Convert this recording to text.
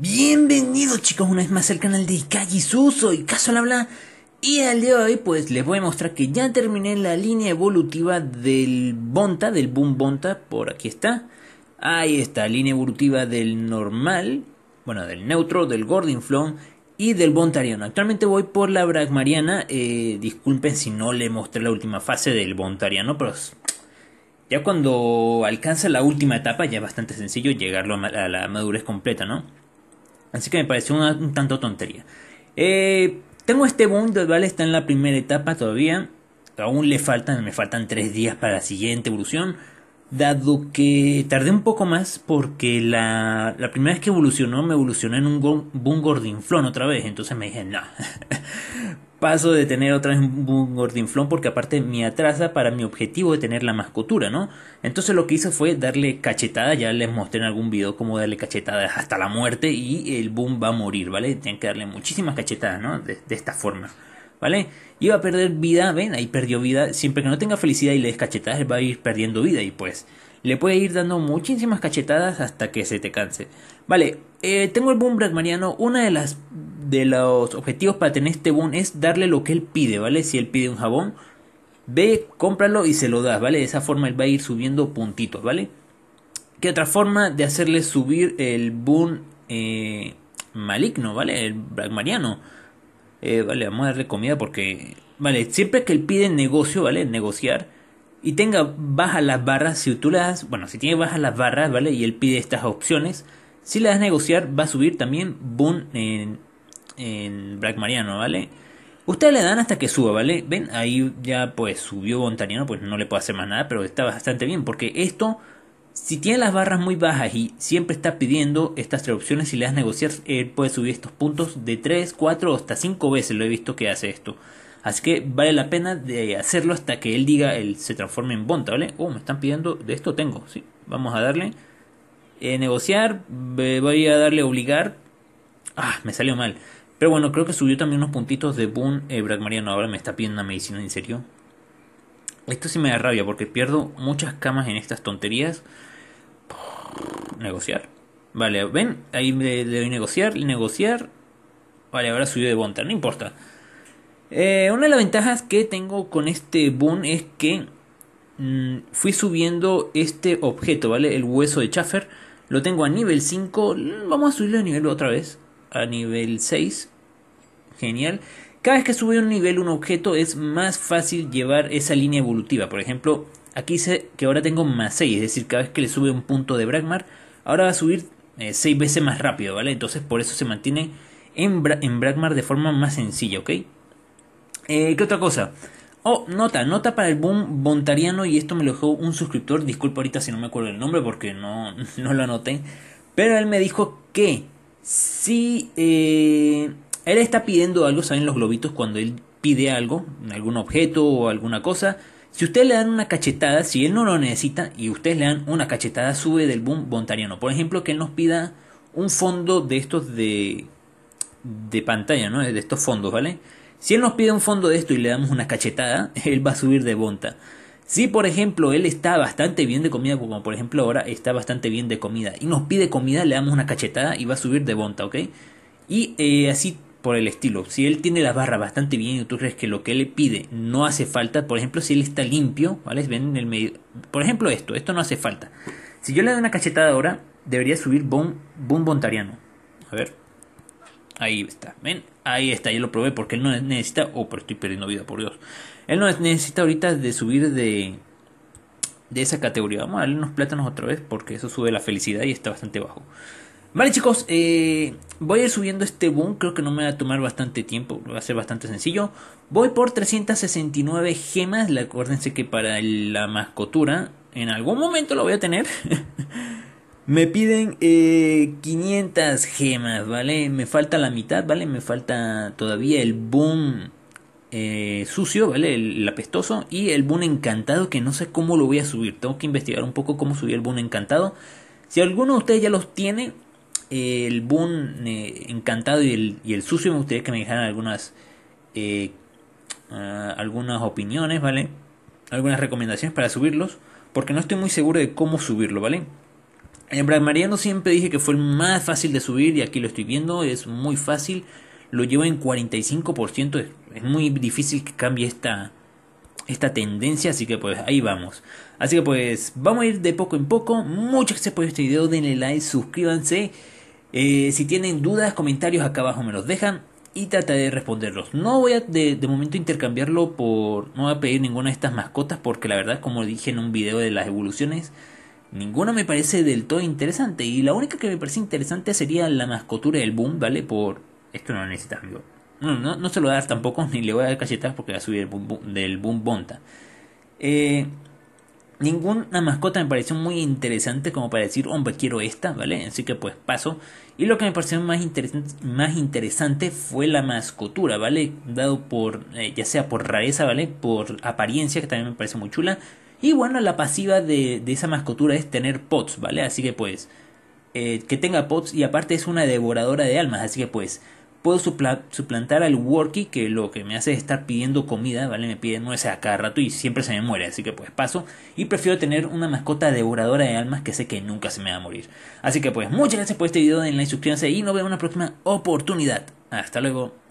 Bienvenidos chicos una vez más al canal de Calle Suso y Caso Habla Y al día de hoy pues les voy a mostrar que ya terminé la línea evolutiva del Bonta, del Boom Bonta Por aquí está Ahí está, línea evolutiva del normal Bueno, del neutro, del Gordon Flon y del Bontariano Actualmente voy por la Bragmariana eh, Disculpen si no le mostré la última fase del Bontariano Pero ya cuando alcanza la última etapa ya es bastante sencillo llegarlo a la madurez completa, ¿no? Así que me pareció una, un tanto tontería. Eh, tengo este boom, ¿vale? Está en la primera etapa todavía. Aún le faltan, me faltan tres días para la siguiente evolución. Dado que tardé un poco más porque la, la primera vez que evolucionó me evolucionó en un boom gordinflón otra vez. Entonces me dije, no. paso de tener otra vez un gordinflón porque aparte me atrasa para mi objetivo de tener la mascotura, ¿no? Entonces lo que hice fue darle cachetada, ya les mostré en algún video cómo darle cachetadas hasta la muerte y el boom va a morir, ¿vale? Tienen que darle muchísimas cachetadas, ¿no? De, esta forma. ¿Vale? Y va a perder vida, ven, ahí perdió vida. Siempre que no tenga felicidad y le des cachetadas, él va a ir perdiendo vida. Y pues, le puede ir dando muchísimas cachetadas hasta que se te canse. Vale, eh, tengo el boom mariano Una de las de los objetivos para tener este boom es darle lo que él pide, ¿vale? Si él pide un jabón, ve, cómpralo y se lo das, ¿vale? De esa forma él va a ir subiendo puntitos, ¿vale? ¿Qué otra forma de hacerle subir el boon eh, maligno, ¿vale? El Bragmariano. mariano. Eh, vale, vamos a darle comida porque... Vale, siempre que él pide negocio, ¿vale? Negociar. Y tenga bajas las barras, si tú le das... Bueno, si tiene bajas las barras, ¿vale? Y él pide estas opciones. Si le das negociar, va a subir también boon en en Black Mariano, ¿vale? Ustedes le dan hasta que suba, ¿vale? Ven, ahí ya pues subió Bontaniano, pues no le puedo hacer más nada, pero está bastante bien, porque esto, si tiene las barras muy bajas y siempre está pidiendo estas traducciones y le das negociar, él puede subir estos puntos de 3, 4 hasta 5 veces, lo he visto que hace esto. Así que vale la pena de hacerlo hasta que él diga, él se transforme en Bonta, ¿vale? Oh, me están pidiendo, de esto tengo, sí, vamos a darle. Eh, negociar, voy a darle obligar. Ah, me salió mal. Pero bueno, creo que subió también unos puntitos de Boon eh, Mariano. Ahora me está pidiendo una medicina en serio. Esto sí me da rabia porque pierdo muchas camas en estas tonterías. Negociar. Vale, ven, ahí le, doy negociar, negociar. Vale, ahora subió de Bonta, no importa. Eh, una de las ventajas que tengo con este boon es que mm, fui subiendo este objeto, ¿vale? El hueso de Chaffer. Lo tengo a nivel 5. Vamos a subirlo a nivel otra vez a nivel 6. Genial. Cada vez que sube un nivel un objeto es más fácil llevar esa línea evolutiva. Por ejemplo, aquí sé que ahora tengo más 6, es decir, cada vez que le sube un punto de Bragmar, ahora va a subir 6 eh, veces más rápido, ¿vale? Entonces por eso se mantiene en, en Bragmar de forma más sencilla, ¿ok? Eh, ¿Qué otra cosa? Oh, nota, nota para el boom bontariano y esto me lo dejó un suscriptor, disculpa ahorita si no me acuerdo el nombre porque no, no lo anoté, pero él me dijo que si eh, él está pidiendo algo, ¿saben los globitos cuando él pide algo, algún objeto o alguna cosa? Si ustedes le dan una cachetada, si él no lo necesita y ustedes le dan una cachetada, sube del boom bontariano. Por ejemplo, que él nos pida un fondo de estos de, de pantalla, ¿no? De estos fondos, ¿vale? Si él nos pide un fondo de esto y le damos una cachetada, él va a subir de bonta. Si por ejemplo él está bastante bien de comida, como por ejemplo ahora está bastante bien de comida, y nos pide comida, le damos una cachetada y va a subir de bonta, ¿ok? Y eh, así por el estilo. Si él tiene la barra bastante bien y tú crees que lo que él le pide no hace falta, por ejemplo, si él está limpio, ¿vale? Ven en el medio. Por ejemplo, esto, esto no hace falta. Si yo le doy una cachetada ahora, debería subir boom bontariano. A ver. Ahí está, ven, ahí está, yo lo probé porque él no necesita, oh, pero estoy perdiendo vida, por Dios. Él no necesita ahorita de subir de, de esa categoría. Vamos a darle unos plátanos otra vez porque eso sube la felicidad y está bastante bajo. Vale chicos, eh, voy a ir subiendo este boom, creo que no me va a tomar bastante tiempo, va a ser bastante sencillo. Voy por 369 gemas, acuérdense que para la mascotura en algún momento lo voy a tener. Me piden 500 eh, gemas, ¿vale? Me falta la mitad, ¿vale? Me falta todavía el boom eh, sucio, ¿vale? El, apestoso y el boom encantado que no sé cómo lo voy a subir. Tengo que investigar un poco cómo subir el boom encantado. Si alguno de ustedes ya los tiene, eh, el boom encantado y el, y el, sucio, me gustaría que me dejaran algunas, ah, algunas opiniones, ¿vale? Algunas recomendaciones para subirlos, porque no estoy muy seguro de cómo subirlo, ¿vale? En Bragmariano Mariano siempre dije que fue el más fácil de subir y aquí lo estoy viendo, es muy fácil. Lo llevo en 45%, es, muy difícil que cambie esta, esta tendencia, así que pues ahí vamos. Así que pues vamos a ir de poco en poco. Muchas gracias por este video, denle like, suscríbanse. Eh, si tienen dudas, comentarios acá abajo me los dejan y trataré de responderlos. No voy a de, de, momento intercambiarlo por... No voy a pedir ninguna de estas mascotas porque la verdad, como dije en un video de las evoluciones, Ninguna me parece del todo interesante. Y la única que me parece interesante sería la mascotura del boom, ¿vale? Por. Esto no lo necesitas, amigo. No, no, no, se lo voy a dar tampoco, ni le voy a dar cachetadas porque va a subir el boom, del boom bonta. Eh, ninguna mascota me pareció muy interesante como para decir, hombre, quiero esta, ¿vale? Así que pues paso. Y lo que me pareció más, interesante, más interesante fue la mascotura, ¿vale? Dado por, eh, ya sea por rareza, ¿vale? Por apariencia, que también me parece muy chula y bueno, la pasiva de, esa mascotura es tener pots, ¿vale? Así que pues, eh, que tenga pots y aparte es una devoradora de almas, así que pues, puedo suplantar al Worky, que lo que me hace es estar pidiendo comida, ¿vale? Me pide nueces a cada rato y siempre se me muere, así que pues paso. Y prefiero tener una mascota devoradora de almas que sé que nunca se me va a morir. Así que pues, muchas gracias por este video, denle la suscríbanse y nos vemos en una próxima oportunidad. Hasta luego.